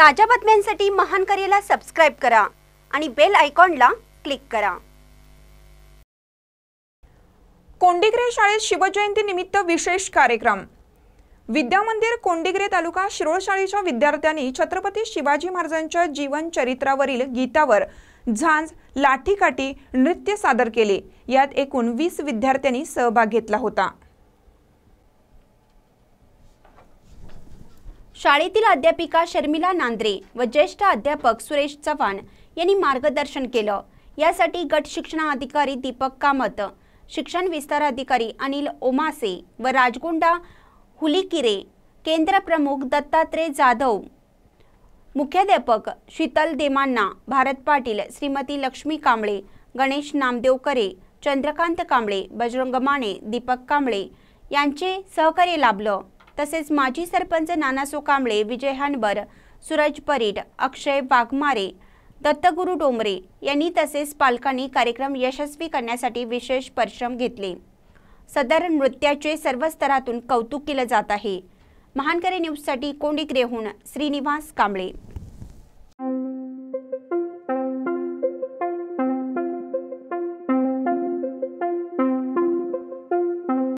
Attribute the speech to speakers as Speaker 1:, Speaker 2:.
Speaker 1: ताज्या बातम्यांसाठी महान करेला सबस्क्राईब करा आणि बेल आयकॉनला
Speaker 2: क्लिक करा कोंडिग्रे शाळेत शिवजयंती निमित्त विशेष कार्यक्रम विद्या मंदिर तालुका शिरोळ शाळेच्या विद्यार्थ्यांनी छत्रपती शिवाजी महाराजांच्या जीवन चरित्रावरील गीतावर झांज लाठीकाठी नृत्य सादर केले यात एकूण वीस विद्यार्थ्यांनी सहभाग घेतला होता शाळेतील
Speaker 1: अध्यापिका शर्मिला नांद्रे व ज्येष्ठ अध्यापक सुरेश चव्हाण यांनी मार्गदर्शन केलं यासाठी गट शिक्षणाधिकारी अधिकारी दीपक कामत शिक्षण विस्तार अधिकारी अनिल ओमासे व राजगुंडा हुलिकिरे केंद्रप्रमुख दत्तात्रय जाधव मुख्याध्यापक शीतल देमांना भारत पाटील श्रीमती लक्ष्मी कांबळे गणेश नामदेवकरे चंद्रकांत कांबळे बजरंग माने दीपक कांबळे यांचे सहकार्य लाभलं तसेच माजी सरपंच नानासो कांबळे विजय हानबर सूरज परीट अक्षय वाघमारे दत्तगुरू डोंबरे यांनी तसेच पालकांनी कार्यक्रम यशस्वी करण्यासाठी विशेष परिश्रम घेतले सदर नृत्याचे सर्व स्तरातून कौतुक केलं जात आहे महानकरे न्यूजसाठी कोंडीग्रेहून श्रीनिवास कांबळे